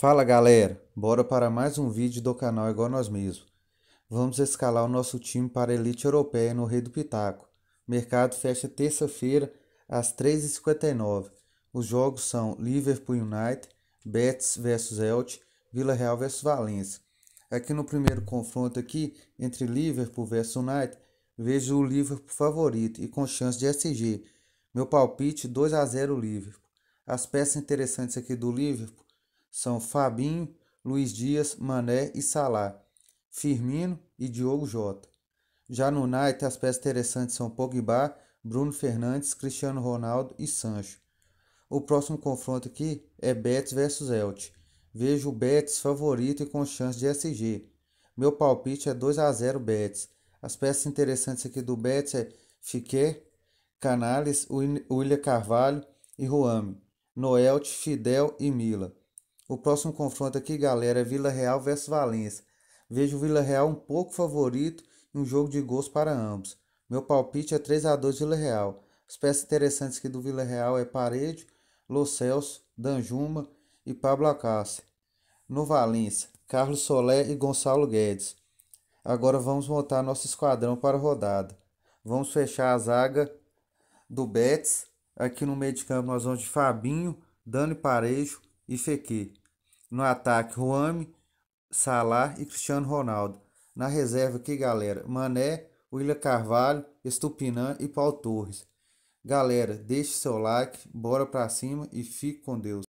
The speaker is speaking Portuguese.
Fala galera, bora para mais um vídeo do canal Igual Nós Mesmos. Vamos escalar o nosso time para a Elite Europeia no Rei do Pitaco. O mercado fecha terça-feira às 3h59. Os jogos são Liverpool United, Betis vs Elche, Vila Real vs Valência. Aqui no primeiro confronto aqui, entre Liverpool vs United, vejo o Liverpool favorito e com chance de SG. Meu palpite 2 a 0 Liverpool. As peças interessantes aqui do Liverpool são Fabinho, Luiz Dias, Mané e Salá, Firmino e Diogo Jota. Já no Night, as peças interessantes são Pogba, Bruno Fernandes, Cristiano Ronaldo e Sancho. O próximo confronto aqui é Betis versus Elche. Vejo o Betis favorito e com chance de SG. Meu palpite é 2 a 0 Betis. As peças interessantes aqui do Betis é Fiquet, Canales, William Carvalho e Ruame. Noelte, Fidel e Mila. O próximo confronto aqui, galera, é Vila Real versus Valência. Vejo o Vila Real um pouco favorito e um jogo de gols para ambos. Meu palpite é 3 a 2 Vila Real. As peças interessantes aqui do Vila Real é Parede, Lo Celso, Danjuma e Pablo Acácio. No Valência, Carlos Solé e Gonçalo Guedes. Agora vamos montar nosso esquadrão para a rodada. Vamos fechar a zaga do Betis. Aqui no meio de campo nós vamos de Fabinho, Dani Parejo, e Fekir. No ataque, Juame, Salah e Cristiano Ronaldo. Na reserva que galera, Mané, William Carvalho, Estupinan e Paulo Torres. Galera, deixe seu like, bora pra cima e fique com Deus.